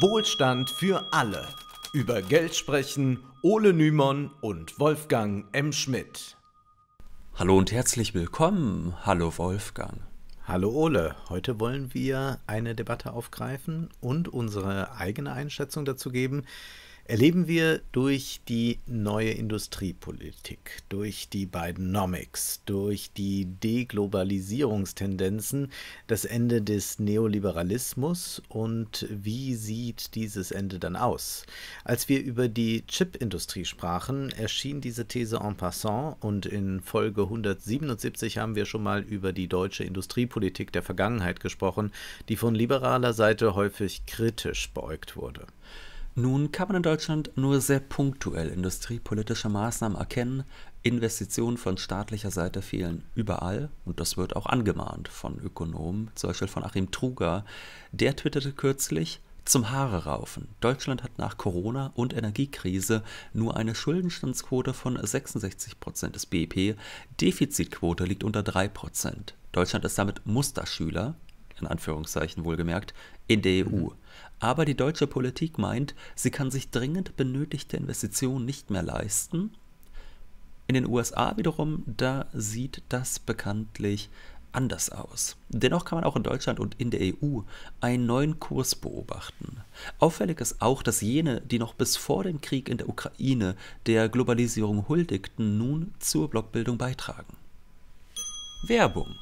Wohlstand für alle. Über Geld sprechen Ole Nymon und Wolfgang M. Schmidt. Hallo und herzlich willkommen. Hallo Wolfgang. Hallo Ole. Heute wollen wir eine Debatte aufgreifen und unsere eigene Einschätzung dazu geben, erleben wir durch die neue Industriepolitik, durch die beiden Nomics, durch die Deglobalisierungstendenzen das Ende des Neoliberalismus und wie sieht dieses Ende dann aus? Als wir über die Chipindustrie sprachen, erschien diese These en passant und in Folge 177 haben wir schon mal über die deutsche Industriepolitik der Vergangenheit gesprochen, die von liberaler Seite häufig kritisch beäugt wurde. Nun kann man in Deutschland nur sehr punktuell industriepolitische Maßnahmen erkennen. Investitionen von staatlicher Seite fehlen überall und das wird auch angemahnt von Ökonomen, zum Beispiel von Achim Truger. Der twitterte kürzlich, zum Haare raufen. Deutschland hat nach Corona und Energiekrise nur eine Schuldenstandsquote von 66% des BIP, Defizitquote liegt unter 3%. Deutschland ist damit Musterschüler, in Anführungszeichen wohlgemerkt, in der EU aber die deutsche Politik meint, sie kann sich dringend benötigte Investitionen nicht mehr leisten. In den USA wiederum, da sieht das bekanntlich anders aus. Dennoch kann man auch in Deutschland und in der EU einen neuen Kurs beobachten. Auffällig ist auch, dass jene, die noch bis vor dem Krieg in der Ukraine der Globalisierung huldigten, nun zur Blockbildung beitragen. Werbung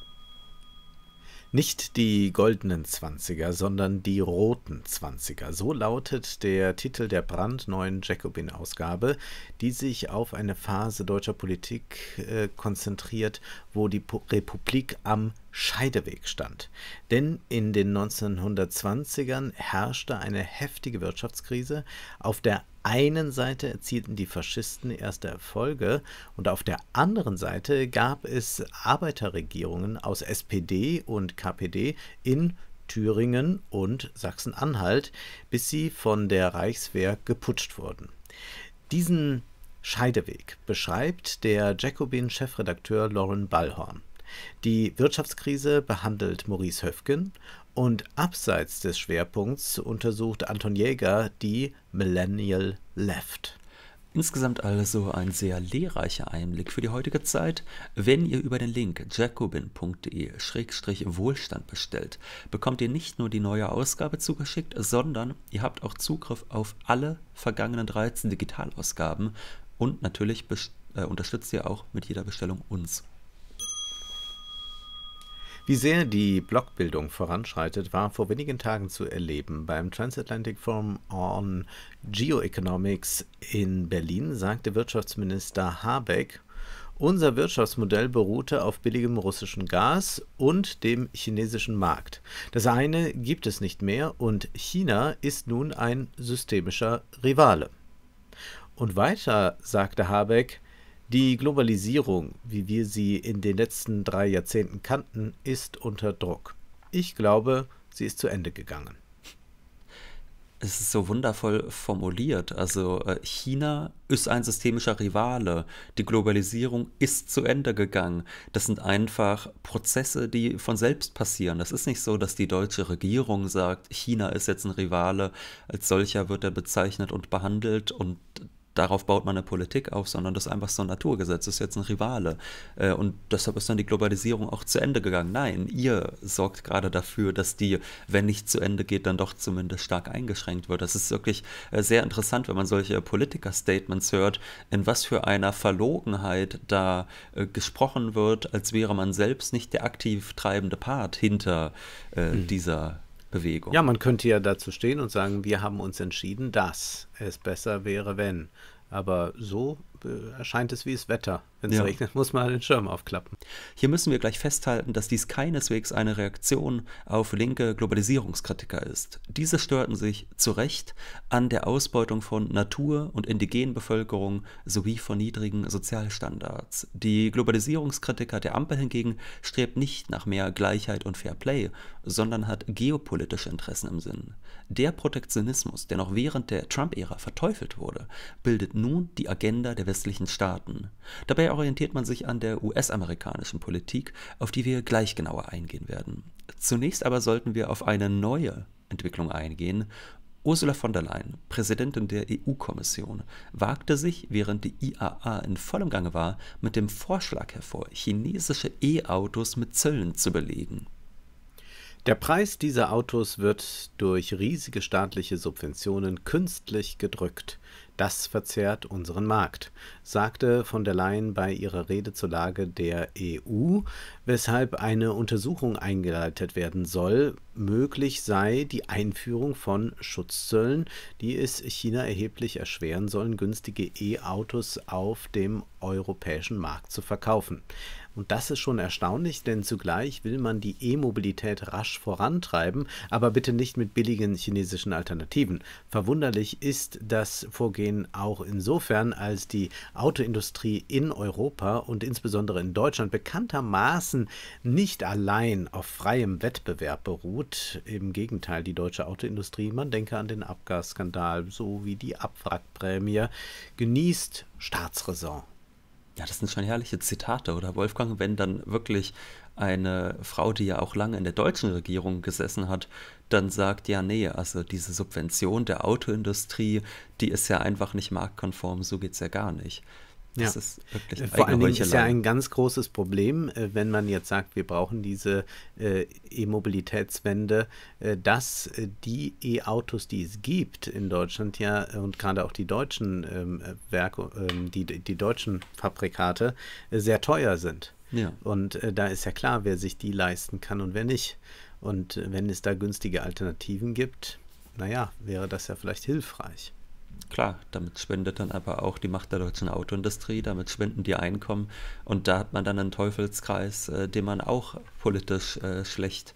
nicht die goldenen Zwanziger, sondern die roten Zwanziger. So lautet der Titel der brandneuen Jacobin-Ausgabe, die sich auf eine Phase deutscher Politik äh, konzentriert, wo die po Republik am Scheideweg stand. Denn in den 1920ern herrschte eine heftige Wirtschaftskrise. Auf der einen Seite erzielten die Faschisten erste Erfolge und auf der anderen Seite gab es Arbeiterregierungen aus SPD und KPD in Thüringen und Sachsen-Anhalt, bis sie von der Reichswehr geputscht wurden. Diesen Scheideweg beschreibt der Jacobin-Chefredakteur Lauren Ballhorn. Die Wirtschaftskrise behandelt Maurice Höfgen und abseits des Schwerpunkts untersucht Anton Jäger die Millennial Left. Insgesamt also ein sehr lehrreicher Einblick für die heutige Zeit. Wenn ihr über den Link jacobin.de-wohlstand bestellt, bekommt ihr nicht nur die neue Ausgabe zugeschickt, sondern ihr habt auch Zugriff auf alle vergangenen 13 Digitalausgaben und natürlich äh, unterstützt ihr auch mit jeder Bestellung uns. Wie sehr die Blockbildung voranschreitet, war vor wenigen Tagen zu erleben. Beim Transatlantic Forum on Geoeconomics in Berlin sagte Wirtschaftsminister Habeck, unser Wirtschaftsmodell beruhte auf billigem russischen Gas und dem chinesischen Markt. Das eine gibt es nicht mehr und China ist nun ein systemischer Rivale. Und weiter sagte Habeck, die Globalisierung, wie wir sie in den letzten drei Jahrzehnten kannten, ist unter Druck. Ich glaube, sie ist zu Ende gegangen. Es ist so wundervoll formuliert. Also äh, China ist ein systemischer Rivale. Die Globalisierung ist zu Ende gegangen. Das sind einfach Prozesse, die von selbst passieren. Das ist nicht so, dass die deutsche Regierung sagt, China ist jetzt ein Rivale. Als solcher wird er bezeichnet und behandelt und darauf baut man eine Politik auf, sondern das ist einfach so ein Naturgesetz, das ist jetzt ein Rivale. Äh, und deshalb ist dann die Globalisierung auch zu Ende gegangen. Nein, ihr sorgt gerade dafür, dass die, wenn nicht zu Ende geht, dann doch zumindest stark eingeschränkt wird. Das ist wirklich äh, sehr interessant, wenn man solche Politiker-Statements hört, in was für einer Verlogenheit da äh, gesprochen wird, als wäre man selbst nicht der aktiv treibende Part hinter mhm. dieser Bewegung. Ja, man könnte ja dazu stehen und sagen, wir haben uns entschieden, dass es besser wäre, wenn. Aber so äh, erscheint es wie das Wetter. Wenn es ja. regnet, muss man den Schirm aufklappen. Hier müssen wir gleich festhalten, dass dies keineswegs eine Reaktion auf linke Globalisierungskritiker ist. Diese störten sich zu Recht an der Ausbeutung von Natur und indigenen Bevölkerung sowie von niedrigen Sozialstandards. Die Globalisierungskritiker der Ampel hingegen strebt nicht nach mehr Gleichheit und Fair Play, sondern hat geopolitische Interessen im Sinn. Der Protektionismus, der noch während der Trump-Ära verteufelt wurde, bildet nun die Agenda der westlichen Staaten. Dabei Dabei orientiert man sich an der US-amerikanischen Politik, auf die wir gleich genauer eingehen werden. Zunächst aber sollten wir auf eine neue Entwicklung eingehen. Ursula von der Leyen, Präsidentin der EU-Kommission, wagte sich, während die IAA in vollem Gange war, mit dem Vorschlag hervor, chinesische E-Autos mit Zöllen zu belegen. Der Preis dieser Autos wird durch riesige staatliche Subventionen künstlich gedrückt. Das verzerrt unseren Markt, sagte von der Leyen bei ihrer Rede zur Lage der EU, weshalb eine Untersuchung eingeleitet werden soll. Möglich sei die Einführung von Schutzzöllen, die es China erheblich erschweren sollen, günstige E-Autos auf dem europäischen Markt zu verkaufen. Und das ist schon erstaunlich, denn zugleich will man die E-Mobilität rasch vorantreiben, aber bitte nicht mit billigen chinesischen Alternativen. Verwunderlich ist das Vorgehen auch insofern, als die Autoindustrie in Europa und insbesondere in Deutschland bekanntermaßen nicht allein auf freiem Wettbewerb beruht. Im Gegenteil, die deutsche Autoindustrie, man denke an den Abgasskandal sowie die Abwrackprämie, genießt Staatsräson. Ja, das sind schon herrliche Zitate, oder Wolfgang, wenn dann wirklich eine Frau, die ja auch lange in der deutschen Regierung gesessen hat, dann sagt, ja, nee, also diese Subvention der Autoindustrie, die ist ja einfach nicht marktkonform, so geht es ja gar nicht. Ja. Das ist wirklich äh, Vor allen Dingen ist ja ein ganz großes Problem, äh, wenn man jetzt sagt, wir brauchen diese äh, E-Mobilitätswende, dass die E-Autos, die es gibt in Deutschland ja und gerade auch die deutschen ähm, Werke, ähm, die, die deutschen Fabrikate sehr teuer sind. Ja. Und da ist ja klar, wer sich die leisten kann und wer nicht. Und wenn es da günstige Alternativen gibt, naja, wäre das ja vielleicht hilfreich klar, damit schwindet dann aber auch die Macht der deutschen Autoindustrie, damit schwinden die Einkommen und da hat man dann einen Teufelskreis, äh, den man auch politisch äh, schlecht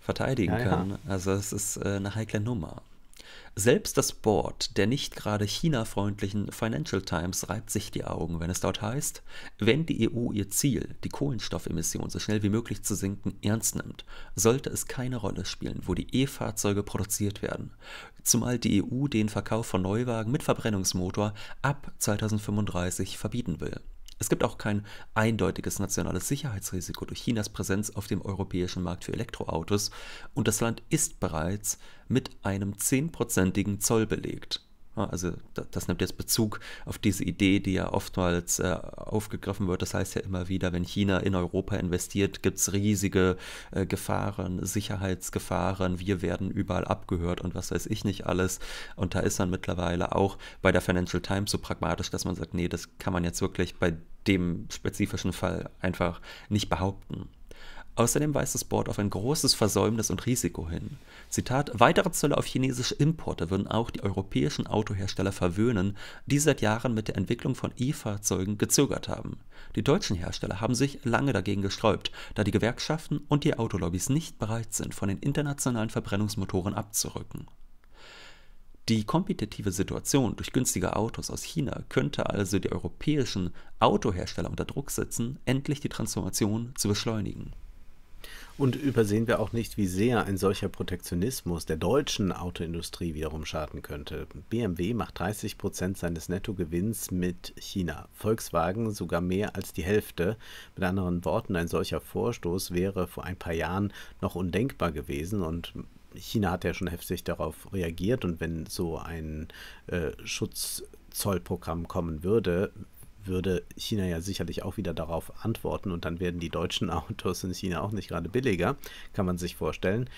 verteidigen ja, kann. Ja. Also es ist äh, eine heikle Nummer. Selbst das Board der nicht gerade China-freundlichen Financial Times reibt sich die Augen, wenn es dort heißt, wenn die EU ihr Ziel, die Kohlenstoffemission so schnell wie möglich zu sinken, ernst nimmt, sollte es keine Rolle spielen, wo die E-Fahrzeuge produziert werden, zumal die EU den Verkauf von Neuwagen mit Verbrennungsmotor ab 2035 verbieten will. Es gibt auch kein eindeutiges nationales Sicherheitsrisiko durch Chinas Präsenz auf dem europäischen Markt für Elektroautos und das Land ist bereits mit einem 10%igen Zoll belegt. Also das nimmt jetzt Bezug auf diese Idee, die ja oftmals äh, aufgegriffen wird. Das heißt ja immer wieder, wenn China in Europa investiert, gibt es riesige äh, Gefahren, Sicherheitsgefahren. Wir werden überall abgehört und was weiß ich nicht alles. Und da ist dann mittlerweile auch bei der Financial Times so pragmatisch, dass man sagt, nee, das kann man jetzt wirklich bei dem spezifischen Fall einfach nicht behaupten. Außerdem weist das Board auf ein großes Versäumnis und Risiko hin. Zitat: Weitere Zölle auf chinesische Importe würden auch die europäischen Autohersteller verwöhnen, die seit Jahren mit der Entwicklung von E-Fahrzeugen gezögert haben. Die deutschen Hersteller haben sich lange dagegen gesträubt, da die Gewerkschaften und die Autolobbys nicht bereit sind, von den internationalen Verbrennungsmotoren abzurücken. Die kompetitive Situation durch günstige Autos aus China könnte also die europäischen Autohersteller unter Druck setzen, endlich die Transformation zu beschleunigen. Und übersehen wir auch nicht, wie sehr ein solcher Protektionismus der deutschen Autoindustrie wiederum schaden könnte. BMW macht 30 Prozent seines Nettogewinns mit China, Volkswagen sogar mehr als die Hälfte. Mit anderen Worten, ein solcher Vorstoß wäre vor ein paar Jahren noch undenkbar gewesen und China hat ja schon heftig darauf reagiert und wenn so ein äh, Schutzzollprogramm kommen würde, würde China ja sicherlich auch wieder darauf antworten und dann werden die deutschen Autos in China auch nicht gerade billiger, kann man sich vorstellen.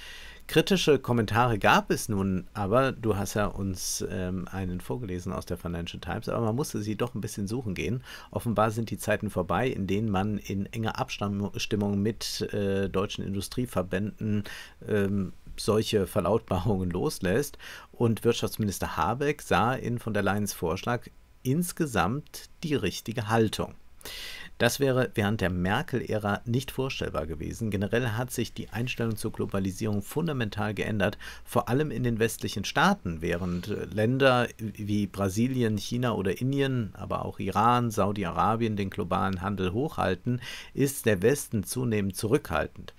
Kritische Kommentare gab es nun, aber du hast ja uns ähm, einen vorgelesen aus der Financial Times, aber man musste sie doch ein bisschen suchen gehen. Offenbar sind die Zeiten vorbei, in denen man in enger Abstimmung mit äh, deutschen Industrieverbänden ähm, solche Verlautbarungen loslässt. Und Wirtschaftsminister Habeck sah in von der Leyen's Vorschlag insgesamt die richtige Haltung. Das wäre während der Merkel-Ära nicht vorstellbar gewesen. Generell hat sich die Einstellung zur Globalisierung fundamental geändert, vor allem in den westlichen Staaten, während Länder wie Brasilien, China oder Indien, aber auch Iran, Saudi-Arabien den globalen Handel hochhalten, ist der Westen zunehmend zurückhaltend.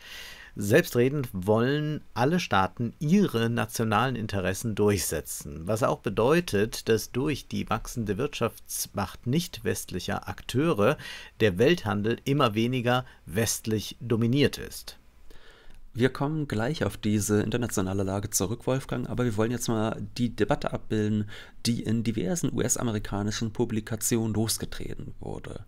Selbstredend wollen alle Staaten ihre nationalen Interessen durchsetzen, was auch bedeutet, dass durch die wachsende Wirtschaftsmacht nicht westlicher Akteure der Welthandel immer weniger westlich dominiert ist. Wir kommen gleich auf diese internationale Lage zurück, Wolfgang, aber wir wollen jetzt mal die Debatte abbilden, die in diversen US-amerikanischen Publikationen losgetreten wurde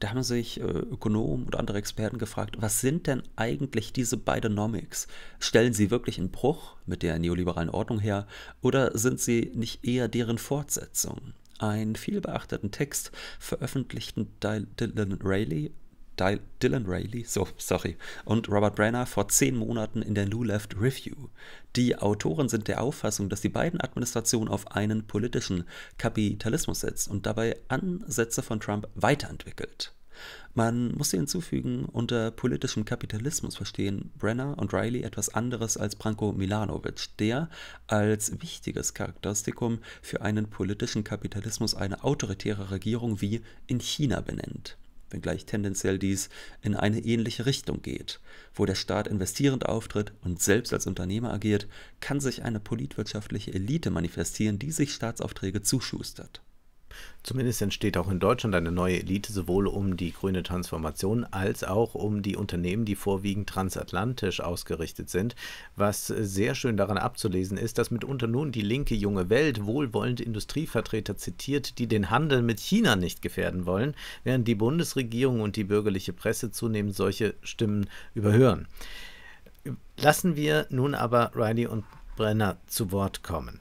da haben sich äh, Ökonomen und andere Experten gefragt, was sind denn eigentlich diese Bidenomics? Stellen sie wirklich einen Bruch mit der neoliberalen Ordnung her oder sind sie nicht eher deren Fortsetzung? Einen vielbeachteten Text veröffentlichten Dylan Rayleigh Dylan Rayleigh, so, sorry, und Robert Brenner vor zehn Monaten in der New Left Review. Die Autoren sind der Auffassung, dass die beiden Administrationen auf einen politischen Kapitalismus setzt und dabei Ansätze von Trump weiterentwickelt. Man muss hier hinzufügen, unter politischem Kapitalismus verstehen Brenner und Riley etwas anderes als Branko Milanovic, der als wichtiges Charakteristikum für einen politischen Kapitalismus eine autoritäre Regierung wie in China benennt wenngleich tendenziell dies in eine ähnliche Richtung geht. Wo der Staat investierend auftritt und selbst als Unternehmer agiert, kann sich eine politwirtschaftliche Elite manifestieren, die sich Staatsaufträge zuschustert. Zumindest entsteht auch in Deutschland eine neue Elite sowohl um die grüne Transformation als auch um die Unternehmen, die vorwiegend transatlantisch ausgerichtet sind, was sehr schön daran abzulesen ist, dass mitunter nun die linke junge Welt wohlwollend Industrievertreter zitiert, die den Handel mit China nicht gefährden wollen, während die Bundesregierung und die bürgerliche Presse zunehmend solche Stimmen überhören. Lassen wir nun aber Riley und Brenner zu Wort kommen.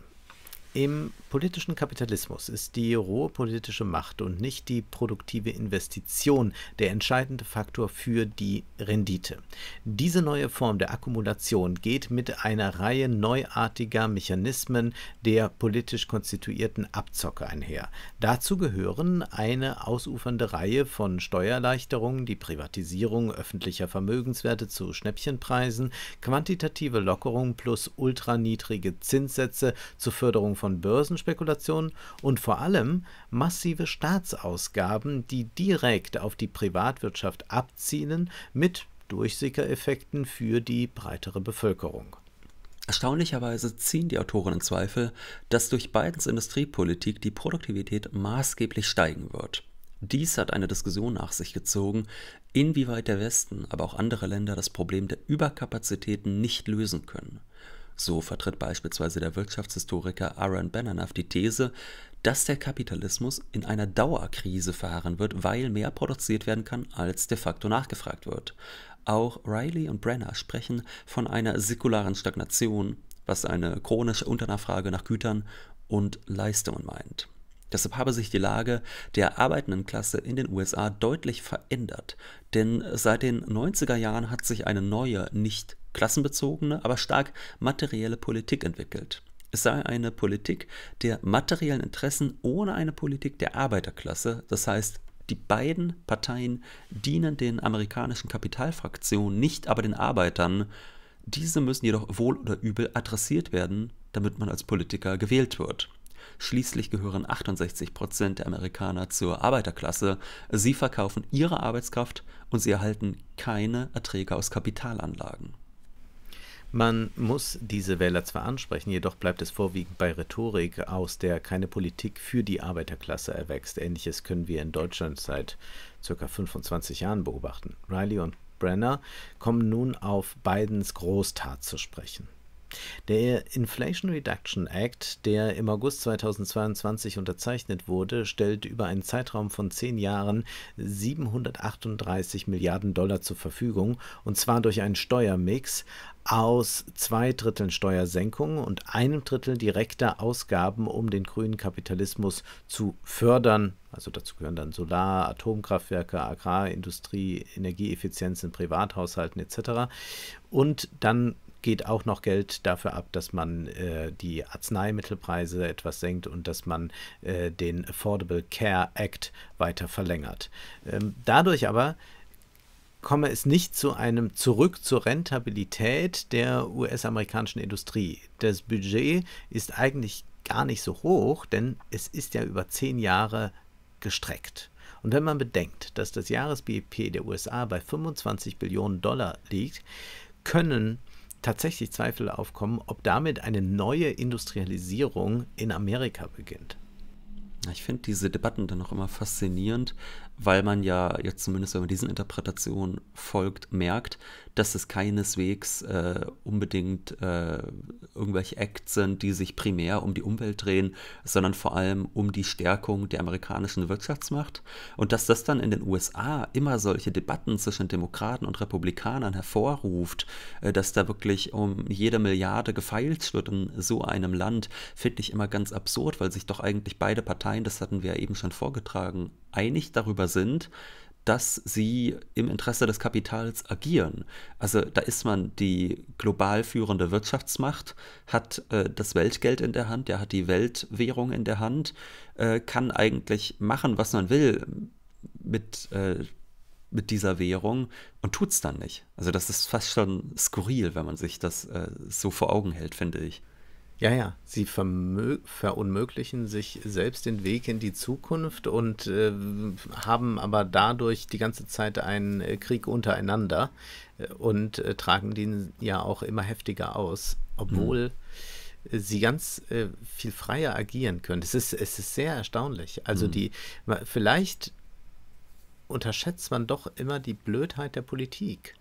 Im politischen Kapitalismus ist die rohe politische Macht und nicht die produktive Investition der entscheidende Faktor für die Rendite. Diese neue Form der Akkumulation geht mit einer Reihe neuartiger Mechanismen der politisch konstituierten Abzocke einher. Dazu gehören eine ausufernde Reihe von Steuererleichterungen, die Privatisierung öffentlicher Vermögenswerte zu Schnäppchenpreisen, quantitative Lockerungen plus ultraniedrige Zinssätze zur Förderung von Börsen Börsenspekulationen und vor allem massive Staatsausgaben, die direkt auf die Privatwirtschaft abzielen, mit Durchsickereffekten für die breitere Bevölkerung. Erstaunlicherweise ziehen die Autoren in Zweifel, dass durch Bidens Industriepolitik die Produktivität maßgeblich steigen wird. Dies hat eine Diskussion nach sich gezogen, inwieweit der Westen, aber auch andere Länder das Problem der Überkapazitäten nicht lösen können. So vertritt beispielsweise der Wirtschaftshistoriker Aaron Benanav die These, dass der Kapitalismus in einer Dauerkrise verharren wird, weil mehr produziert werden kann, als de facto nachgefragt wird. Auch Riley und Brenner sprechen von einer säkularen Stagnation, was eine chronische Unternachfrage nach Gütern und Leistungen meint. Deshalb habe sich die Lage der arbeitenden Klasse in den USA deutlich verändert, denn seit den 90er Jahren hat sich eine neue, nicht klassenbezogene, aber stark materielle Politik entwickelt. Es sei eine Politik der materiellen Interessen ohne eine Politik der Arbeiterklasse, das heißt die beiden Parteien dienen den amerikanischen Kapitalfraktionen, nicht aber den Arbeitern. Diese müssen jedoch wohl oder übel adressiert werden, damit man als Politiker gewählt wird. Schließlich gehören 68% Prozent der Amerikaner zur Arbeiterklasse. Sie verkaufen ihre Arbeitskraft und sie erhalten keine Erträge aus Kapitalanlagen. Man muss diese Wähler zwar ansprechen, jedoch bleibt es vorwiegend bei Rhetorik, aus der keine Politik für die Arbeiterklasse erwächst. Ähnliches können wir in Deutschland seit ca. 25 Jahren beobachten. Riley und Brenner kommen nun auf Bidens Großtat zu sprechen. Der Inflation Reduction Act, der im August 2022 unterzeichnet wurde, stellt über einen Zeitraum von zehn Jahren 738 Milliarden Dollar zur Verfügung, und zwar durch einen Steuermix aus zwei Dritteln Steuersenkungen und einem Drittel direkter Ausgaben, um den grünen Kapitalismus zu fördern. Also dazu gehören dann Solar, Atomkraftwerke, Agrarindustrie, Energieeffizienz in Privathaushalten etc. Und dann geht auch noch Geld dafür ab, dass man äh, die Arzneimittelpreise etwas senkt und dass man äh, den Affordable Care Act weiter verlängert. Ähm, dadurch aber komme es nicht zu einem Zurück zur Rentabilität der US-amerikanischen Industrie. Das Budget ist eigentlich gar nicht so hoch, denn es ist ja über zehn Jahre gestreckt. Und wenn man bedenkt, dass das Jahres-BIP der USA bei 25 Billionen Dollar liegt, können tatsächlich Zweifel aufkommen, ob damit eine neue Industrialisierung in Amerika beginnt. Ich finde diese Debatten dann auch immer faszinierend, weil man ja jetzt zumindest, wenn man diesen Interpretationen folgt, merkt, dass es keineswegs äh, unbedingt äh, irgendwelche Acts sind, die sich primär um die Umwelt drehen, sondern vor allem um die Stärkung der amerikanischen Wirtschaftsmacht. Und dass das dann in den USA immer solche Debatten zwischen Demokraten und Republikanern hervorruft, äh, dass da wirklich um jede Milliarde gefeilt wird in so einem Land, finde ich immer ganz absurd, weil sich doch eigentlich beide Parteien, das hatten wir ja eben schon vorgetragen, einig darüber sind, dass sie im Interesse des Kapitals agieren. Also da ist man die global führende Wirtschaftsmacht, hat äh, das Weltgeld in der Hand, der hat die Weltwährung in der Hand, äh, kann eigentlich machen, was man will mit, äh, mit dieser Währung und tut es dann nicht. Also das ist fast schon skurril, wenn man sich das äh, so vor Augen hält, finde ich. Ja, ja, sie verunmöglichen sich selbst den Weg in die Zukunft und äh, haben aber dadurch die ganze Zeit einen äh, Krieg untereinander äh, und äh, tragen den ja auch immer heftiger aus, obwohl mhm. sie ganz äh, viel freier agieren können. Es ist, es ist sehr erstaunlich. Also mhm. die, vielleicht unterschätzt man doch immer die Blödheit der Politik.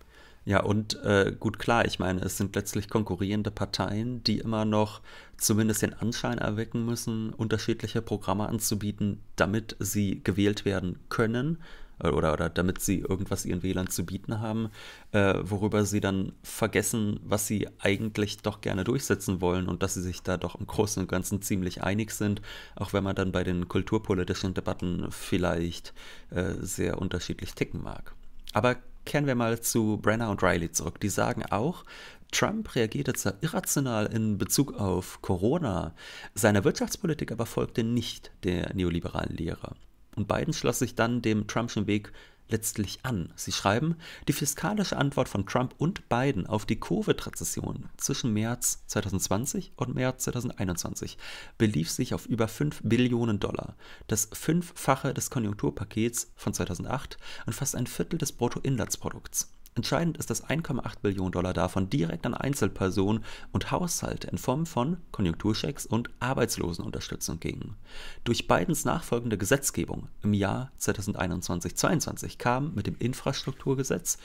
Ja, und äh, gut klar, ich meine, es sind letztlich konkurrierende Parteien, die immer noch zumindest den Anschein erwecken müssen, unterschiedliche Programme anzubieten, damit sie gewählt werden können äh, oder, oder damit sie irgendwas ihren Wählern zu bieten haben, äh, worüber sie dann vergessen, was sie eigentlich doch gerne durchsetzen wollen und dass sie sich da doch im Großen und Ganzen ziemlich einig sind, auch wenn man dann bei den kulturpolitischen Debatten vielleicht äh, sehr unterschiedlich ticken mag. Aber kehren wir mal zu Brenner und Riley zurück. Die sagen auch, Trump reagierte zwar irrational in Bezug auf Corona, seine Wirtschaftspolitik aber folgte nicht der neoliberalen Lehre. Und Biden schloss sich dann dem Trumpschen Weg letztlich an. Sie schreiben, die fiskalische Antwort von Trump und Biden auf die Covid-Rezession zwischen März 2020 und März 2021 belief sich auf über 5 Billionen Dollar, das Fünffache des Konjunkturpakets von 2008 und fast ein Viertel des Bruttoinlandsprodukts. Entscheidend ist, dass 1,8 Billionen Dollar davon direkt an Einzelpersonen und Haushalte in Form von Konjunkturschecks und Arbeitslosenunterstützung gingen. Durch Bidens nachfolgende Gesetzgebung im Jahr 2021-22 kam mit dem Infrastrukturgesetz,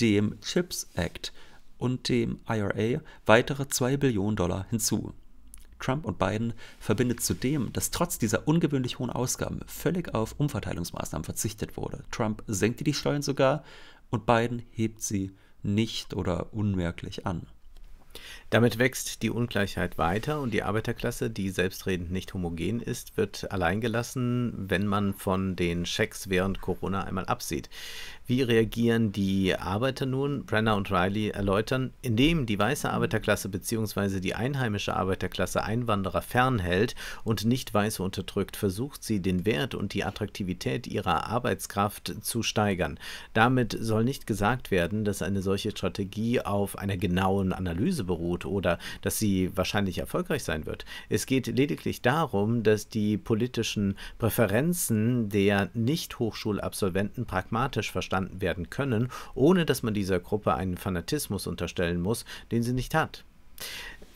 dem CHIPS Act und dem IRA weitere 2 Billionen Dollar hinzu. Trump und Biden verbindet zudem, dass trotz dieser ungewöhnlich hohen Ausgaben völlig auf Umverteilungsmaßnahmen verzichtet wurde. Trump senkte die Steuern sogar, und beiden hebt sie nicht oder unmerklich an. Damit wächst die Ungleichheit weiter und die Arbeiterklasse, die selbstredend nicht homogen ist, wird alleingelassen, wenn man von den Schecks während Corona einmal absieht. Wie reagieren die Arbeiter nun? Brenner und Riley erläutern, indem die weiße Arbeiterklasse bzw. die einheimische Arbeiterklasse Einwanderer fernhält und nicht weiße unterdrückt, versucht sie den Wert und die Attraktivität ihrer Arbeitskraft zu steigern. Damit soll nicht gesagt werden, dass eine solche Strategie auf einer genauen Analyse beruht beruht oder dass sie wahrscheinlich erfolgreich sein wird. Es geht lediglich darum, dass die politischen Präferenzen der Nicht-Hochschulabsolventen pragmatisch verstanden werden können, ohne dass man dieser Gruppe einen Fanatismus unterstellen muss, den sie nicht hat.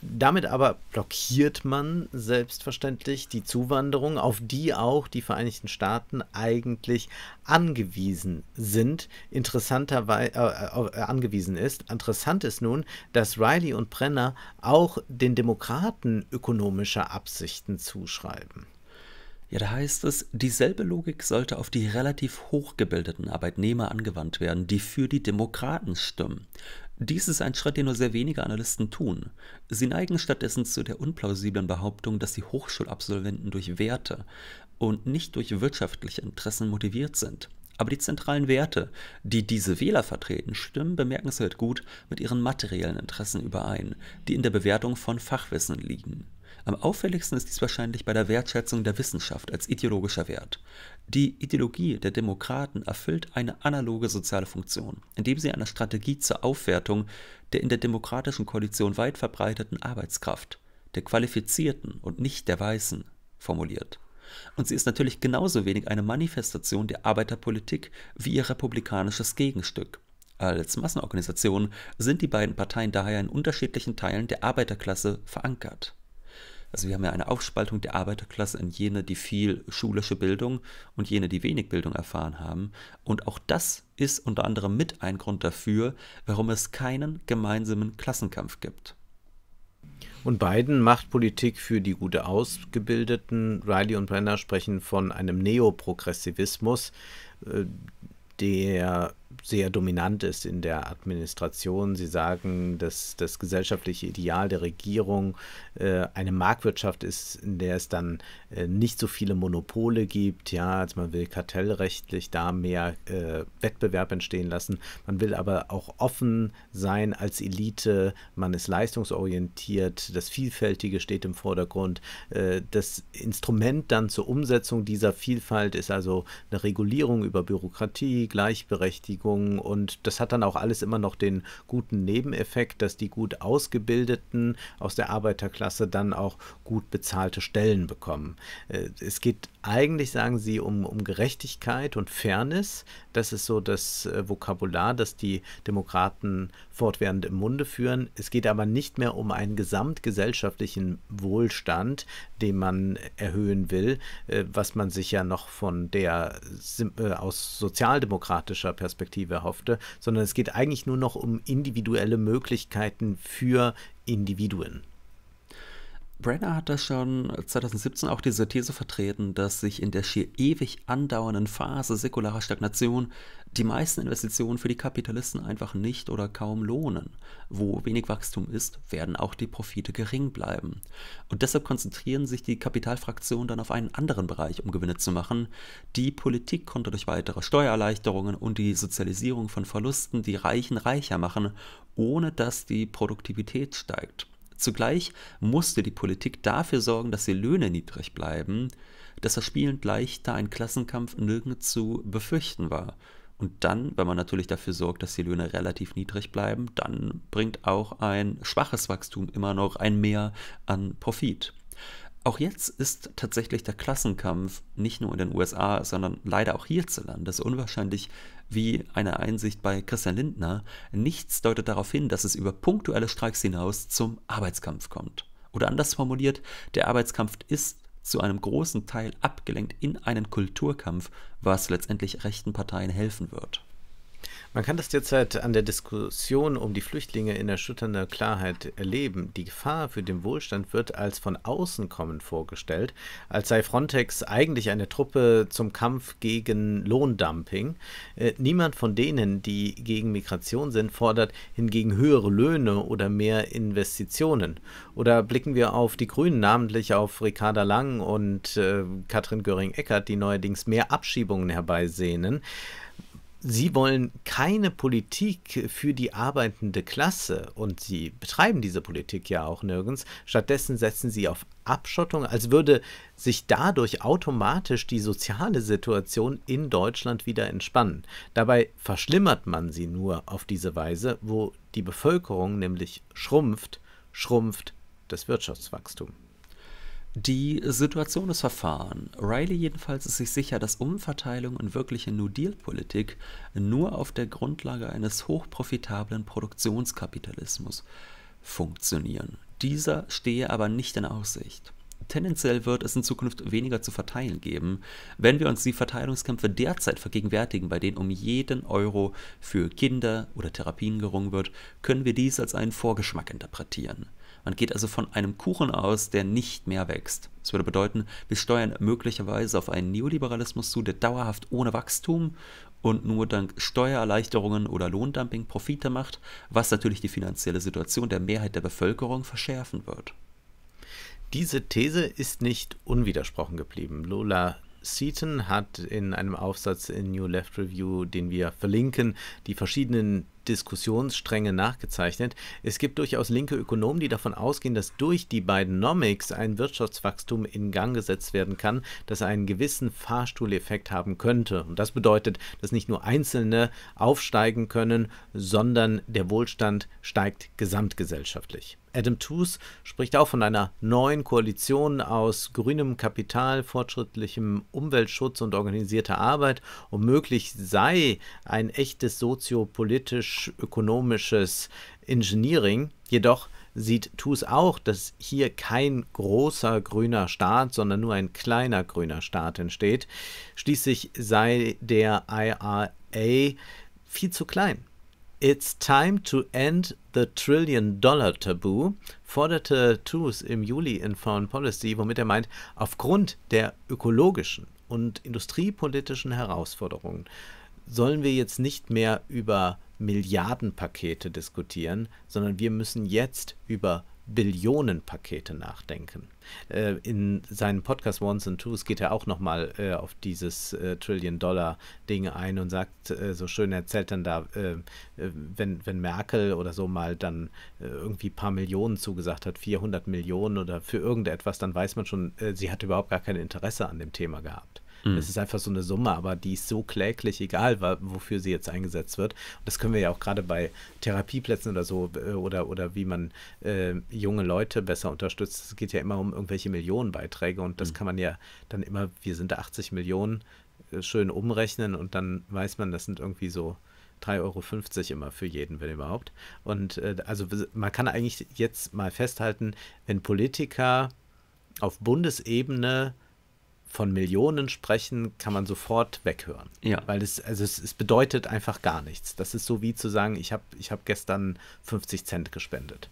Damit aber blockiert man selbstverständlich die Zuwanderung, auf die auch die Vereinigten Staaten eigentlich angewiesen sind. Interessanterweise äh, äh, äh, angewiesen ist. Interessant ist nun, dass Riley und Brenner auch den Demokraten ökonomische Absichten zuschreiben. Ja, da heißt es, dieselbe Logik sollte auf die relativ hochgebildeten Arbeitnehmer angewandt werden, die für die Demokraten stimmen. Dies ist ein Schritt, den nur sehr wenige Analysten tun. Sie neigen stattdessen zu der unplausiblen Behauptung, dass die Hochschulabsolventen durch Werte und nicht durch wirtschaftliche Interessen motiviert sind. Aber die zentralen Werte, die diese Wähler vertreten, stimmen bemerkenswert gut mit ihren materiellen Interessen überein, die in der Bewertung von Fachwissen liegen. Am auffälligsten ist dies wahrscheinlich bei der Wertschätzung der Wissenschaft als ideologischer Wert. Die Ideologie der Demokraten erfüllt eine analoge soziale Funktion, indem sie einer Strategie zur Aufwertung der in der demokratischen Koalition weit verbreiteten Arbeitskraft, der qualifizierten und nicht der weißen, formuliert. Und sie ist natürlich genauso wenig eine Manifestation der Arbeiterpolitik wie ihr republikanisches Gegenstück. Als Massenorganisation sind die beiden Parteien daher in unterschiedlichen Teilen der Arbeiterklasse verankert. Also wir haben ja eine Aufspaltung der Arbeiterklasse in jene, die viel schulische Bildung und jene, die wenig Bildung erfahren haben. Und auch das ist unter anderem mit ein Grund dafür, warum es keinen gemeinsamen Klassenkampf gibt. Und Biden macht Politik für die gut ausgebildeten. Riley und Brenner sprechen von einem Neoprogressivismus, äh, der sehr dominant ist in der Administration. Sie sagen, dass das gesellschaftliche Ideal der Regierung äh, eine Marktwirtschaft ist, in der es dann äh, nicht so viele Monopole gibt. Ja, also man will kartellrechtlich da mehr äh, Wettbewerb entstehen lassen. Man will aber auch offen sein als Elite. Man ist leistungsorientiert. Das Vielfältige steht im Vordergrund. Äh, das Instrument dann zur Umsetzung dieser Vielfalt ist also eine Regulierung über Bürokratie, Gleichberechtigung. Einschränkungen und das hat dann auch alles immer noch den guten Nebeneffekt, dass die gut ausgebildeten aus der Arbeiterklasse dann auch gut bezahlte Stellen bekommen. Äh, es geht eigentlich, sagen sie, um, um Gerechtigkeit und Fairness. Das ist so das äh, Vokabular, das die Demokraten fortwährend im Munde führen. Es geht aber nicht mehr um einen gesamtgesellschaftlichen Wohlstand, den man erhöhen will, äh, was man sich ja noch von der aus sozialdemokratischer Perspektive Perspektive hoffte, sondern es geht eigentlich nur noch um individuelle Möglichkeiten für Individuen. Brenner hat das schon 2017 auch diese These vertreten, dass sich in der schier ewig andauernden Phase säkularer Stagnation die meisten Investitionen für die Kapitalisten einfach nicht oder kaum lohnen. Wo wenig Wachstum ist, werden auch die Profite gering bleiben. Und deshalb konzentrieren sich die Kapitalfraktionen dann auf einen anderen Bereich, um Gewinne zu machen. Die Politik konnte durch weitere Steuererleichterungen und die Sozialisierung von Verlusten die Reichen reicher machen, ohne dass die Produktivität steigt. Zugleich musste die Politik dafür sorgen, dass die Löhne niedrig bleiben, dass das Spielen leichter ein Klassenkampf nirgends zu befürchten war. Und dann, wenn man natürlich dafür sorgt, dass die Löhne relativ niedrig bleiben, dann bringt auch ein schwaches Wachstum immer noch ein Mehr an Profit. Auch jetzt ist tatsächlich der Klassenkampf nicht nur in den USA, sondern leider auch hierzulande so unwahrscheinlich wie eine Einsicht bei Christian Lindner, nichts deutet darauf hin, dass es über punktuelle Streiks hinaus zum Arbeitskampf kommt. Oder anders formuliert, der Arbeitskampf ist zu einem großen Teil abgelenkt in einen Kulturkampf, was letztendlich rechten Parteien helfen wird. Man kann das derzeit an der Diskussion um die Flüchtlinge in erschütternder Klarheit erleben. Die Gefahr für den Wohlstand wird als von außen kommend vorgestellt, als sei Frontex eigentlich eine Truppe zum Kampf gegen Lohndumping. Äh, niemand von denen, die gegen Migration sind, fordert hingegen höhere Löhne oder mehr Investitionen. Oder blicken wir auf die Grünen, namentlich auf Ricarda Lang und äh, Katrin Göring-Eckert, die neuerdings mehr Abschiebungen herbeisehnen. Sie wollen keine Politik für die arbeitende Klasse und Sie betreiben diese Politik ja auch nirgends. Stattdessen setzen Sie auf Abschottung, als würde sich dadurch automatisch die soziale Situation in Deutschland wieder entspannen. Dabei verschlimmert man sie nur auf diese Weise, wo die Bevölkerung nämlich schrumpft, schrumpft das Wirtschaftswachstum. Die Situation ist verfahren. Riley jedenfalls ist sich sicher, dass Umverteilung und wirkliche New Deal-Politik nur auf der Grundlage eines hochprofitablen Produktionskapitalismus funktionieren. Dieser stehe aber nicht in Aussicht. Tendenziell wird es in Zukunft weniger zu verteilen geben, wenn wir uns die Verteilungskämpfe derzeit vergegenwärtigen, bei denen um jeden Euro für Kinder oder Therapien gerungen wird, können wir dies als einen Vorgeschmack interpretieren. Man geht also von einem Kuchen aus, der nicht mehr wächst. Das würde bedeuten, wir steuern möglicherweise auf einen Neoliberalismus zu, der dauerhaft ohne Wachstum und nur dank Steuererleichterungen oder Lohndumping Profite macht, was natürlich die finanzielle Situation der Mehrheit der Bevölkerung verschärfen wird. Diese These ist nicht unwidersprochen geblieben. Lola Seaton hat in einem Aufsatz in New Left Review, den wir verlinken, die verschiedenen Diskussionsstränge nachgezeichnet. Es gibt durchaus linke Ökonomen, die davon ausgehen, dass durch die beiden Nomics ein Wirtschaftswachstum in Gang gesetzt werden kann, das einen gewissen Fahrstuhleffekt haben könnte. Und das bedeutet, dass nicht nur Einzelne aufsteigen können, sondern der Wohlstand steigt gesamtgesellschaftlich. Adam Tooze spricht auch von einer neuen Koalition aus grünem Kapital, fortschrittlichem Umweltschutz und organisierter Arbeit. Und möglich sei ein echtes soziopolitisch-ökonomisches Engineering. Jedoch sieht TUS auch, dass hier kein großer grüner Staat, sondern nur ein kleiner grüner Staat entsteht. Schließlich sei der IRA viel zu klein. It's time to end the trillion dollar taboo, forderte Tooth im Juli in Foreign Policy, womit er meint, aufgrund der ökologischen und industriepolitischen Herausforderungen sollen wir jetzt nicht mehr über Milliardenpakete diskutieren, sondern wir müssen jetzt über Billionenpakete nachdenken. Äh, in seinem Podcast Ones and Twos geht er auch nochmal äh, auf dieses äh, Trillion-Dollar-Ding ein und sagt, äh, so schön erzählt dann da, äh, äh, wenn, wenn Merkel oder so mal dann äh, irgendwie ein paar Millionen zugesagt hat, 400 Millionen oder für irgendetwas, dann weiß man schon, sie hat überhaupt gar kein Interesse an dem Thema gehabt. Mhm. Es ist einfach so eine Summe, aber die ist so kläglich, egal wofür sie jetzt eingesetzt wird. Und das können wir ja auch gerade bei Therapieplätzen oder so äh, oder, oder wie man äh, junge Leute besser unterstützt. Es geht ja immer um irgendwelche Millionenbeiträge und das mhm. kann man ja dann immer, wir sind 80 Millionen, äh, schön umrechnen und dann weiß man, das sind irgendwie so 3,50 Euro immer für jeden, wenn überhaupt. Und äh, also man kann eigentlich jetzt mal festhalten, wenn Politiker auf Bundesebene von Millionen sprechen, kann man sofort weghören. Ja. Weil es, also es, es bedeutet einfach gar nichts. Das ist so wie zu sagen, ich habe ich hab gestern 50 Cent gespendet.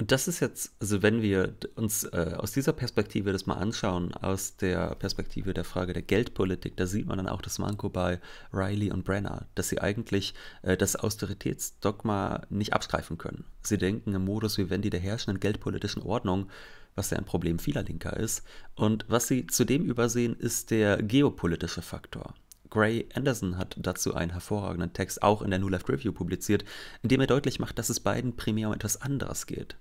Und das ist jetzt, also wenn wir uns äh, aus dieser Perspektive das mal anschauen, aus der Perspektive der Frage der Geldpolitik, da sieht man dann auch das Manko bei Riley und Brenner, dass sie eigentlich äh, das Austeritätsdogma nicht abstreifen können. Sie denken im Modus, wie wenn die der herrschenden geldpolitischen Ordnung was ja ein Problem vieler Linker ist. Und was sie zudem übersehen, ist der geopolitische Faktor. Gray Anderson hat dazu einen hervorragenden Text auch in der New Left Review publiziert, in dem er deutlich macht, dass es beiden primär um etwas anderes geht.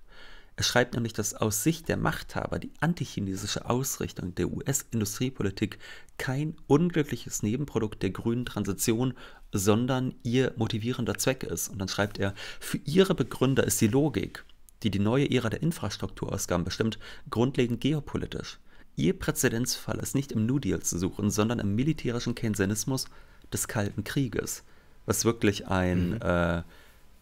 Er schreibt nämlich, dass aus Sicht der Machthaber die antichinesische Ausrichtung der US-Industriepolitik kein unglückliches Nebenprodukt der grünen Transition, sondern ihr motivierender Zweck ist. Und dann schreibt er, für ihre Begründer ist die Logik, die die neue Ära der Infrastrukturausgaben bestimmt, grundlegend geopolitisch. Ihr Präzedenzfall ist nicht im New Deal zu suchen, sondern im militärischen Keynesianismus des Kalten Krieges, was wirklich ein mhm. äh,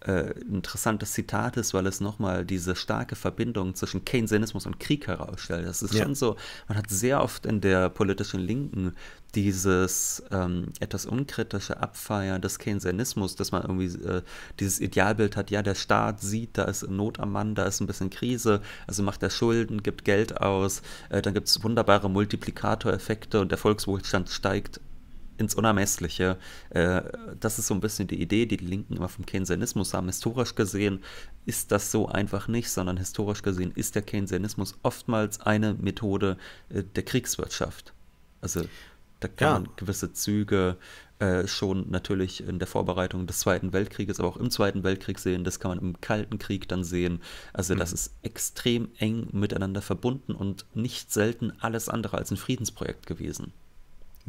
äh, interessantes Zitat ist, weil es nochmal diese starke Verbindung zwischen Keynesianismus und Krieg herausstellt. Das ist ja. schon so, man hat sehr oft in der politischen Linken dieses ähm, etwas unkritische Abfeiern des Keynesianismus, dass man irgendwie äh, dieses Idealbild hat, ja, der Staat sieht, da ist Not am Mann, da ist ein bisschen Krise, also macht er Schulden, gibt Geld aus, äh, dann gibt es wunderbare Multiplikatoreffekte und der Volkswohlstand steigt ins Unermessliche. Äh, das ist so ein bisschen die Idee, die die Linken immer vom Keynesianismus haben. Historisch gesehen ist das so einfach nicht, sondern historisch gesehen ist der Keynesianismus oftmals eine Methode äh, der Kriegswirtschaft. Also da kann ja. man gewisse Züge äh, schon natürlich in der Vorbereitung des Zweiten Weltkrieges, aber auch im Zweiten Weltkrieg sehen. Das kann man im Kalten Krieg dann sehen. Also mhm. das ist extrem eng miteinander verbunden und nicht selten alles andere als ein Friedensprojekt gewesen.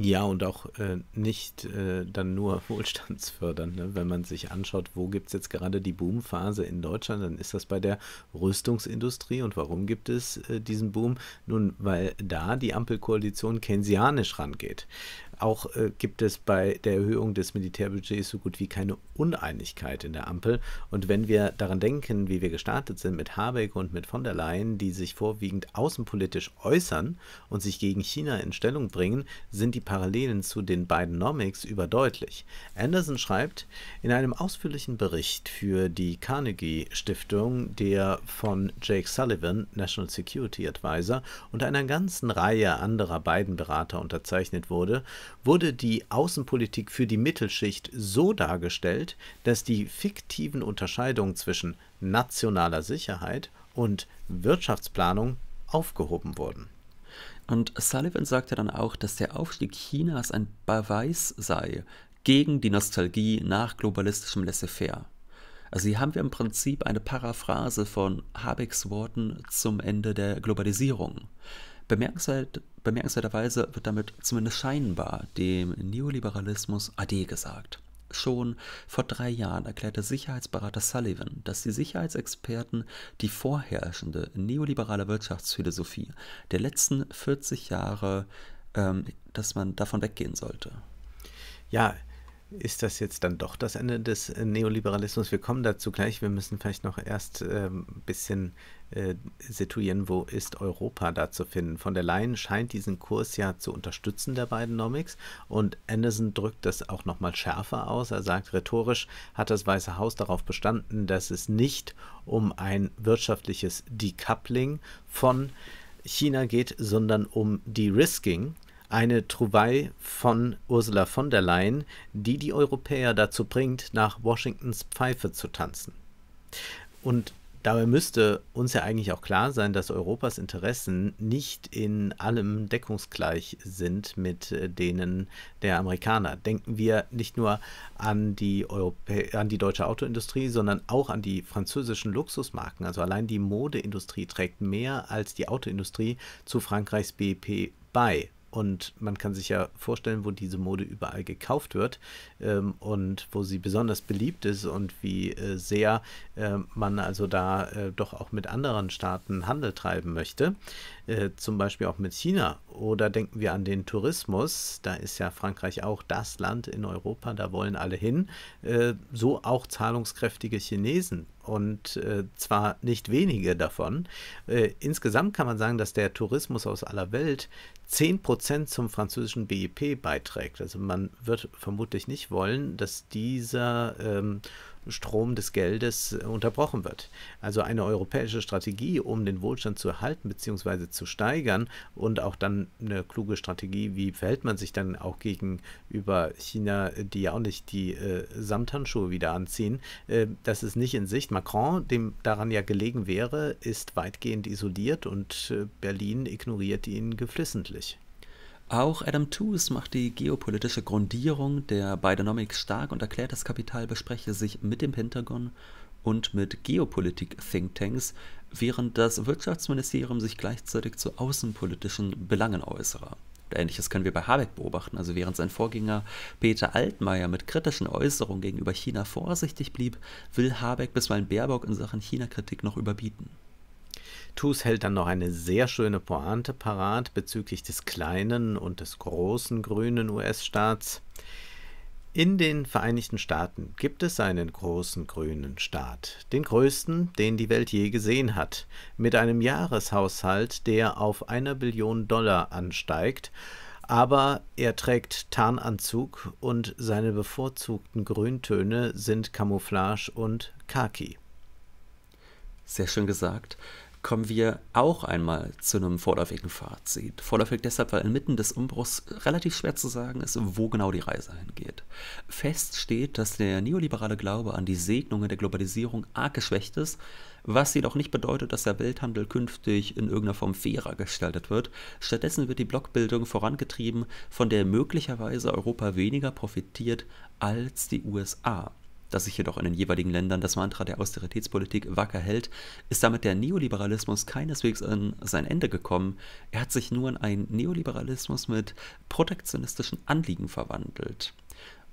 Ja, und auch äh, nicht äh, dann nur wohlstandsfördern. Ne? Wenn man sich anschaut, wo gibt es jetzt gerade die Boomphase in Deutschland, dann ist das bei der Rüstungsindustrie. Und warum gibt es äh, diesen Boom? Nun, weil da die Ampelkoalition keynesianisch rangeht. Auch äh, gibt es bei der Erhöhung des Militärbudgets so gut wie keine Uneinigkeit in der Ampel. Und wenn wir daran denken, wie wir gestartet sind mit Habeck und mit von der Leyen, die sich vorwiegend außenpolitisch äußern und sich gegen China in Stellung bringen, sind die Parallelen zu den beiden Nomics überdeutlich. Anderson schreibt in einem ausführlichen Bericht für die Carnegie Stiftung, der von Jake Sullivan, National Security Advisor, und einer ganzen Reihe anderer beiden Berater unterzeichnet wurde, wurde die Außenpolitik für die Mittelschicht so dargestellt, dass die fiktiven Unterscheidungen zwischen nationaler Sicherheit und Wirtschaftsplanung aufgehoben wurden. Und Sullivan sagte dann auch, dass der Aufstieg Chinas ein Beweis sei gegen die Nostalgie nach globalistischem Laissez-faire. Also hier haben wir im Prinzip eine Paraphrase von Habecks Worten zum Ende der Globalisierung. Bemerkenswert, bemerkenswerterweise wird damit zumindest scheinbar dem Neoliberalismus AD gesagt. Schon vor drei Jahren erklärte Sicherheitsberater Sullivan, dass die Sicherheitsexperten die vorherrschende neoliberale Wirtschaftsphilosophie der letzten 40 Jahre, ähm, dass man davon weggehen sollte. Ja, ist das jetzt dann doch das Ende des Neoliberalismus? Wir kommen dazu gleich. Wir müssen vielleicht noch erst ein ähm, bisschen äh, situieren, wo ist Europa da zu finden? Von der Leyen scheint diesen Kurs ja zu unterstützen der beiden Nomics und Anderson drückt das auch nochmal schärfer aus. Er sagt, rhetorisch hat das Weiße Haus darauf bestanden, dass es nicht um ein wirtschaftliches Decoupling von China geht, sondern um De-Risking eine Trouvai von Ursula von der Leyen, die die Europäer dazu bringt, nach Washingtons Pfeife zu tanzen. Und Dabei müsste uns ja eigentlich auch klar sein, dass Europas Interessen nicht in allem deckungsgleich sind mit äh, denen der Amerikaner. Denken wir nicht nur an die, Europä an die deutsche Autoindustrie, sondern auch an die französischen Luxusmarken. Also allein die Modeindustrie trägt mehr als die Autoindustrie zu Frankreichs BIP bei. Und man kann sich ja vorstellen, wo diese Mode überall gekauft wird ähm, und wo sie besonders beliebt ist und wie äh, sehr äh, man also da äh, doch auch mit anderen Staaten Handel treiben möchte, äh, zum Beispiel auch mit China. Oder denken wir an den Tourismus, da ist ja Frankreich auch das Land in Europa, da wollen alle hin, äh, so auch zahlungskräftige Chinesen und äh, zwar nicht wenige davon. Äh, insgesamt kann man sagen, dass der Tourismus aus aller Welt 10% zum französischen BIP beiträgt. Also man wird vermutlich nicht wollen, dass dieser ähm, Strom des Geldes äh, unterbrochen wird. Also eine europäische Strategie, um den Wohlstand zu erhalten bzw. zu steigern und auch dann eine kluge Strategie, wie verhält man sich dann auch gegenüber China, die ja auch nicht die äh, Samthandschuhe wieder anziehen. Äh, das ist nicht in Sicht. Macron, dem daran ja gelegen wäre, ist weitgehend isoliert und äh, Berlin ignoriert ihn geflissentlich. Auch Adam Tooze macht die geopolitische Grundierung der Bidenomics stark und erklärt, das Kapital bespreche sich mit dem Pentagon und mit Geopolitik-Thinktanks, während das Wirtschaftsministerium sich gleichzeitig zu außenpolitischen Belangen äußere. Ähnliches können wir bei Habeck beobachten. Also während sein Vorgänger Peter Altmaier mit kritischen Äußerungen gegenüber China vorsichtig blieb, will Habeck bisweilen Baerbock in Sachen China-Kritik noch überbieten. Tus hält dann noch eine sehr schöne Pointe parat bezüglich des kleinen und des großen grünen US-Staats. In den Vereinigten Staaten gibt es einen großen grünen Staat, den größten, den die Welt je gesehen hat, mit einem Jahreshaushalt, der auf einer Billion Dollar ansteigt, aber er trägt Tarnanzug und seine bevorzugten Grüntöne sind Camouflage und Khaki. Sehr schön gesagt kommen wir auch einmal zu einem vorläufigen Fazit. Vorläufig deshalb, weil inmitten des Umbruchs relativ schwer zu sagen ist, wo genau die Reise hingeht. Fest steht, dass der neoliberale Glaube an die Segnungen der Globalisierung arg geschwächt ist, was jedoch nicht bedeutet, dass der Welthandel künftig in irgendeiner Form fairer gestaltet wird. Stattdessen wird die Blockbildung vorangetrieben, von der möglicherweise Europa weniger profitiert als die USA dass sich jedoch in den jeweiligen Ländern das Mantra der Austeritätspolitik wacker hält, ist damit der Neoliberalismus keineswegs an sein Ende gekommen. Er hat sich nur in einen Neoliberalismus mit protektionistischen Anliegen verwandelt.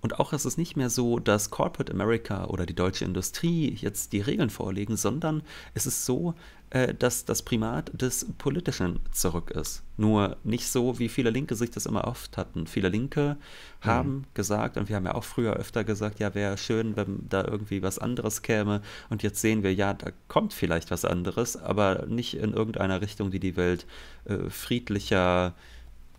Und auch ist es nicht mehr so, dass Corporate America oder die deutsche Industrie jetzt die Regeln vorlegen, sondern es ist so, äh, dass das Primat des Politischen zurück ist. Nur nicht so, wie viele Linke sich das immer oft hatten. Viele Linke haben mhm. gesagt, und wir haben ja auch früher öfter gesagt, ja, wäre schön, wenn da irgendwie was anderes käme. Und jetzt sehen wir, ja, da kommt vielleicht was anderes, aber nicht in irgendeiner Richtung, die die Welt äh, friedlicher, äh,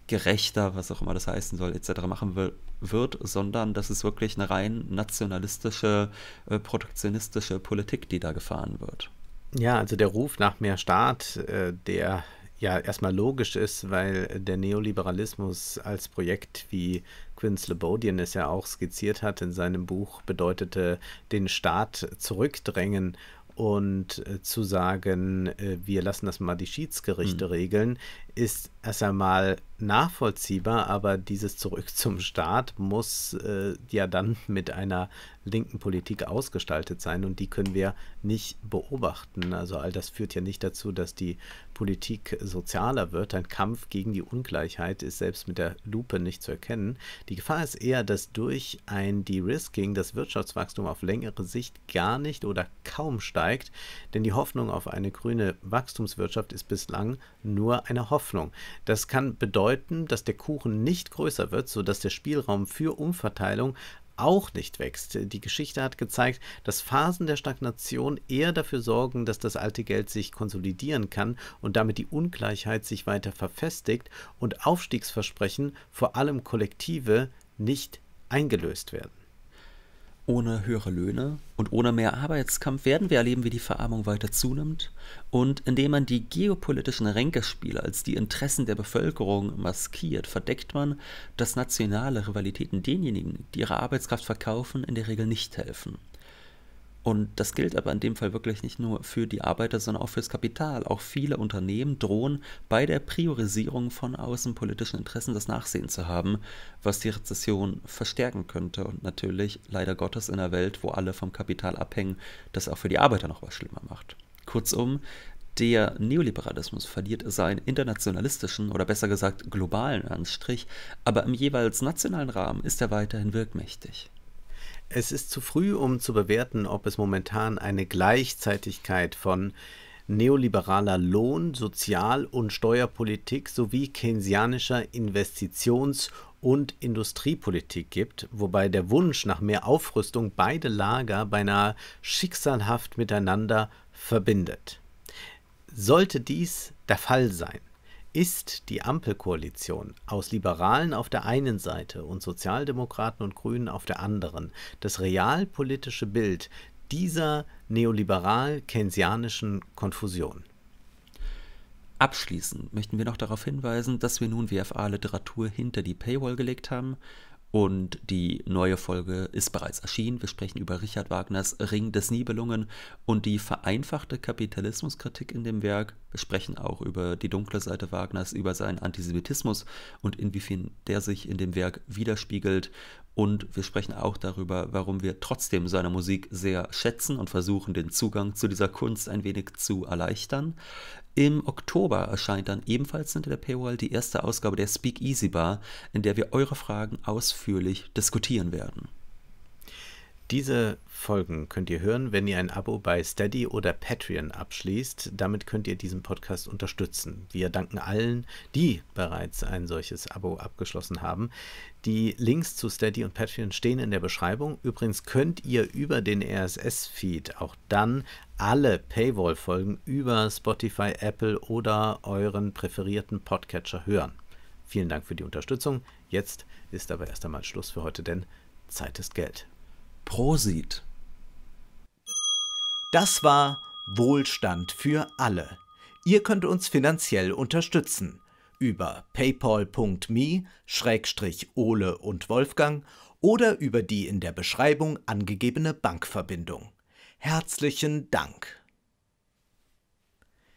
gerechter, was auch immer das heißen soll, etc. machen will, wird, sondern das ist wirklich eine rein nationalistische, äh, protektionistische Politik, die da gefahren wird. Ja, also der Ruf nach mehr Staat, äh, der ja erstmal logisch ist, weil der Neoliberalismus als Projekt, wie Quinn Slobodian es ja auch skizziert hat in seinem Buch, bedeutete den Staat zurückdrängen und äh, zu sagen, äh, wir lassen das mal die Schiedsgerichte mhm. regeln, ist erst einmal nachvollziehbar, aber dieses Zurück zum Staat muss äh, ja dann mit einer linken Politik ausgestaltet sein und die können wir nicht beobachten. Also all das führt ja nicht dazu, dass die Politik sozialer wird. Ein Kampf gegen die Ungleichheit ist selbst mit der Lupe nicht zu erkennen. Die Gefahr ist eher, dass durch ein De-Risking das Wirtschaftswachstum auf längere Sicht gar nicht oder kaum steigt, denn die Hoffnung auf eine grüne Wachstumswirtschaft ist bislang nur eine Hoffnung. Öffnung. Das kann bedeuten, dass der Kuchen nicht größer wird, sodass der Spielraum für Umverteilung auch nicht wächst. Die Geschichte hat gezeigt, dass Phasen der Stagnation eher dafür sorgen, dass das alte Geld sich konsolidieren kann und damit die Ungleichheit sich weiter verfestigt und Aufstiegsversprechen, vor allem kollektive, nicht eingelöst werden. Ohne höhere Löhne und ohne mehr Arbeitskampf werden wir erleben, wie die Verarmung weiter zunimmt. Und indem man die geopolitischen Ränkespiele als die Interessen der Bevölkerung maskiert, verdeckt man, dass nationale Rivalitäten denjenigen, die ihre Arbeitskraft verkaufen, in der Regel nicht helfen. Und das gilt aber in dem Fall wirklich nicht nur für die Arbeiter, sondern auch fürs Kapital. Auch viele Unternehmen drohen bei der Priorisierung von außenpolitischen Interessen das Nachsehen zu haben, was die Rezession verstärken könnte und natürlich leider Gottes in einer Welt, wo alle vom Kapital abhängen, das auch für die Arbeiter noch was schlimmer macht. Kurzum, der Neoliberalismus verliert seinen internationalistischen oder besser gesagt globalen Anstrich, aber im jeweils nationalen Rahmen ist er weiterhin wirkmächtig. Es ist zu früh, um zu bewerten, ob es momentan eine Gleichzeitigkeit von neoliberaler Lohn-, Sozial- und Steuerpolitik sowie keynesianischer Investitions- und Industriepolitik gibt, wobei der Wunsch nach mehr Aufrüstung beide Lager beinahe schicksalhaft miteinander verbindet. Sollte dies der Fall sein, ist die Ampelkoalition aus Liberalen auf der einen Seite und Sozialdemokraten und Grünen auf der anderen das realpolitische Bild dieser neoliberal-keynesianischen Konfusion. Abschließend möchten wir noch darauf hinweisen, dass wir nun WFA-Literatur hinter die Paywall gelegt haben und die neue Folge ist bereits erschienen. Wir sprechen über Richard Wagners Ring des Nibelungen und die vereinfachte Kapitalismuskritik in dem Werk wir sprechen auch über die dunkle Seite Wagners, über seinen Antisemitismus und inwiefern der sich in dem Werk widerspiegelt. Und wir sprechen auch darüber, warum wir trotzdem seine Musik sehr schätzen und versuchen, den Zugang zu dieser Kunst ein wenig zu erleichtern. Im Oktober erscheint dann ebenfalls hinter der Paywall die erste Ausgabe der Speak Easy Bar, in der wir eure Fragen ausführlich diskutieren werden. Diese Folgen könnt ihr hören, wenn ihr ein Abo bei Steady oder Patreon abschließt. Damit könnt ihr diesen Podcast unterstützen. Wir danken allen, die bereits ein solches Abo abgeschlossen haben. Die Links zu Steady und Patreon stehen in der Beschreibung. Übrigens könnt ihr über den RSS-Feed auch dann alle Paywall-Folgen über Spotify, Apple oder euren präferierten Podcatcher hören. Vielen Dank für die Unterstützung. Jetzt ist aber erst einmal Schluss für heute, denn Zeit ist Geld. Prosit. Das war Wohlstand für alle. Ihr könnt uns finanziell unterstützen über paypal.me-ole und Wolfgang oder über die in der Beschreibung angegebene Bankverbindung. Herzlichen Dank!